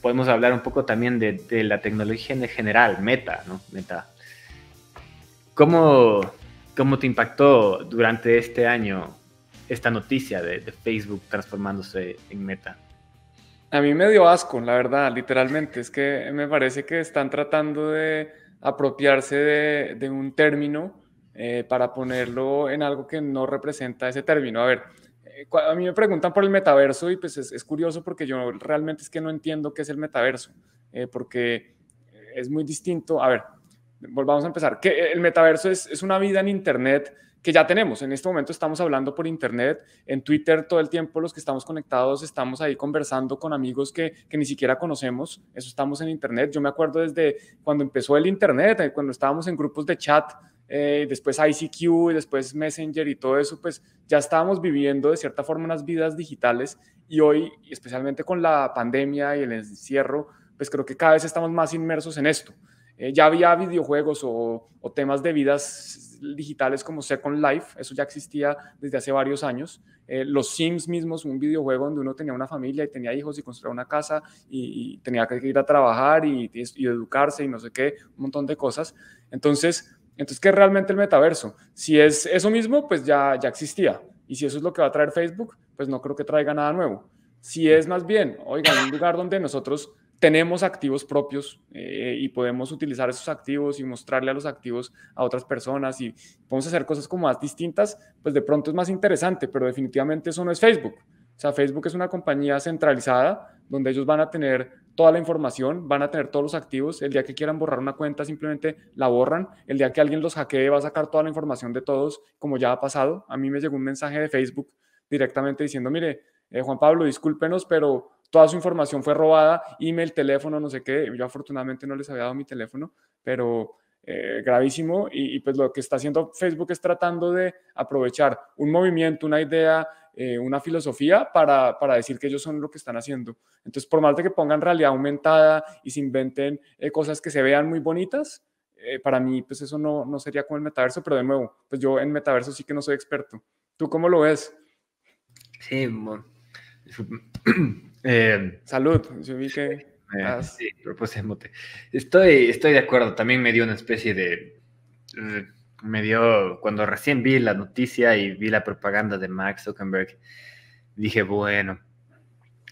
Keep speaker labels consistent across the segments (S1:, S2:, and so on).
S1: podemos hablar un poco también de, la tecnología en general, Meta, ¿no? Meta. ¿Cómo, ¿Cómo te impactó durante este año esta noticia de, Facebook transformándose en meta? A mí me dio asco, la verdad,
S2: literalmente. Es que me parece que están tratando de apropiarse de, un término eh, para ponerlo en algo que no representa ese término. A ver, eh, a mí me preguntan por el metaverso y pues es, curioso porque yo realmente es que no entiendo qué es el metaverso, eh, porque es muy distinto. A ver, volvamos a empezar. Que el metaverso es, es, una vida en Internet que ya tenemos. En este momento estamos hablando por Internet, en Twitter todo el tiempo los que estamos conectados estamos ahí conversando con amigos que, que ni siquiera conocemos. Eso estamos en Internet. Yo me acuerdo desde cuando empezó el Internet, eh, cuando estábamos en grupos de chat eh, después ICQ, y después Messenger y todo eso, pues ya estábamos viviendo de cierta forma unas vidas digitales y hoy, especialmente con la pandemia y el encierro, pues creo que cada vez estamos más inmersos en esto. Eh, ya había videojuegos o, temas de vidas digitales como Second Life, eso ya existía desde hace varios años. Eh, los Sims mismos, un videojuego donde uno tenía una familia y tenía hijos y construía una casa y, tenía que ir a trabajar y educarse y no sé qué, un montón de cosas. Entonces, entonces, ¿qué es realmente el metaverso? Si es eso mismo, pues ya, ya existía. Y si eso es lo que va a traer Facebook, pues no creo que traiga nada nuevo. Si es más bien, oigan, un lugar donde nosotros tenemos activos propios eh, y podemos utilizar esos activos y mostrarle a los activos a otras personas y podemos hacer cosas como más distintas, pues de pronto es más interesante, pero definitivamente eso no es Facebook. O sea, Facebook es una compañía centralizada donde ellos van a tener toda la información, van a tener todos los activos. El día que quieran borrar una cuenta, simplemente la borran. El día que alguien los hackee, va a sacar toda la información de todos, como ya ha pasado. A mí me llegó un mensaje de Facebook directamente diciendo, mire, eh, Juan Pablo, discúlpenos, pero toda su información fue robada, email, teléfono, no sé qué. Yo afortunadamente no les había dado mi teléfono, pero eh, gravísimo y, pues lo que está haciendo Facebook es tratando de aprovechar un movimiento, una idea, eh, una filosofía para, para, decir que ellos son lo que están haciendo. Entonces, por más de que pongan realidad aumentada y se inventen eh, cosas que se vean muy bonitas, para mí pues eso no, no sería como el metaverso, pero de nuevo, pues yo en metaverso sí que no soy experto. ¿Tú cómo lo ves?
S1: Sí, bueno. Salud, Ah, eh, sí, propuse Estoy, estoy de acuerdo, también me dio una especie de... Eh, me dio, cuando recién vi la noticia y vi la propaganda de Max Zuckerberg, dije, bueno,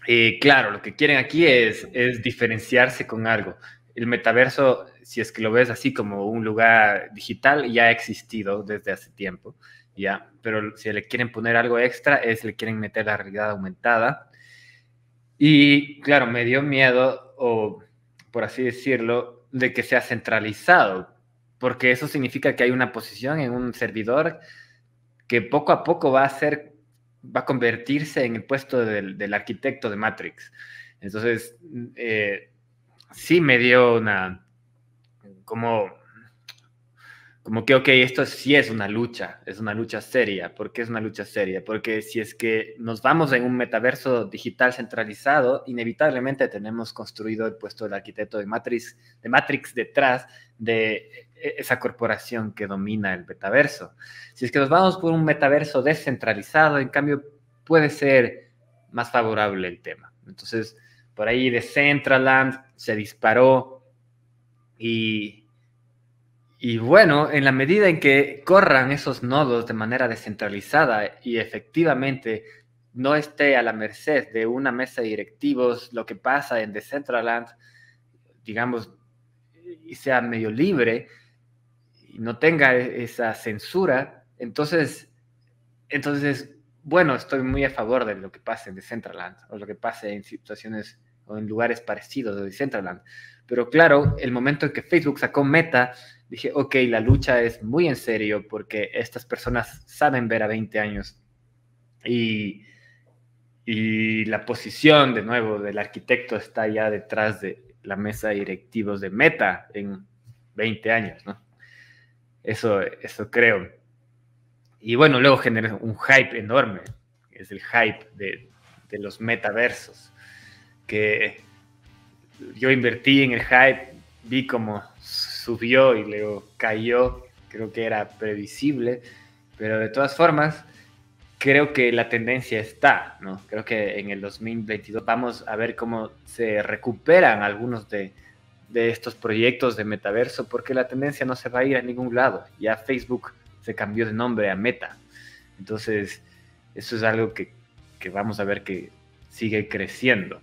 S1: eh, claro, lo que quieren aquí es, es diferenciarse con algo. El metaverso, si es que lo ves así como un lugar digital, ya ha existido desde hace tiempo, ya, pero si le quieren poner algo extra es le quieren meter la realidad aumentada y claro, me dio miedo, o por así decirlo, de que sea centralizado, porque eso significa que hay una posición en un servidor que poco a poco va a ser, va a convertirse en el puesto del, arquitecto de Matrix. Entonces, eh, sí me dio una, como como que, ok, esto sí es una lucha, es una lucha seria. ¿Por qué es una lucha seria? Porque si es que nos vamos en un metaverso digital centralizado, inevitablemente tenemos construido el puesto del arquitecto de Matrix, de Matrix detrás de e-, esa corporación que domina el metaverso. Si es que nos vamos por un metaverso descentralizado, en cambio, puede ser más favorable el tema. Entonces, por ahí de se disparó y y bueno, en la medida en que corran esos nodos de manera descentralizada y efectivamente no esté a la merced de una mesa de directivos, lo que pasa en Decentraland, digamos, y sea medio libre, y no tenga e-, esa censura, entonces, entonces, bueno, estoy muy a favor de lo que pase en Decentraland o lo que pase en situaciones o en lugares parecidos de Decentraland. Pero claro, el momento en que Facebook sacó Meta, dije, ok, la lucha es muy en serio porque estas personas saben ver a 20 años. Y, y la posición, de nuevo, del arquitecto está ya detrás de la mesa de directivos de Meta en 20 años, ¿no? Eso, eso creo. Y bueno, luego generó un hype enorme, es el hype de, de los metaversos que yo invertí en el hype, vi cómo subió y luego cayó, creo que era previsible, pero de todas formas, creo que la tendencia está, ¿no? Creo que en el 2022 vamos a ver cómo se recuperan algunos de, de estos proyectos de metaverso, porque la tendencia no se va a ir a ningún lado. Ya Facebook se cambió de nombre a Meta. Entonces, eso es algo que vamos a ver que sigue creciendo.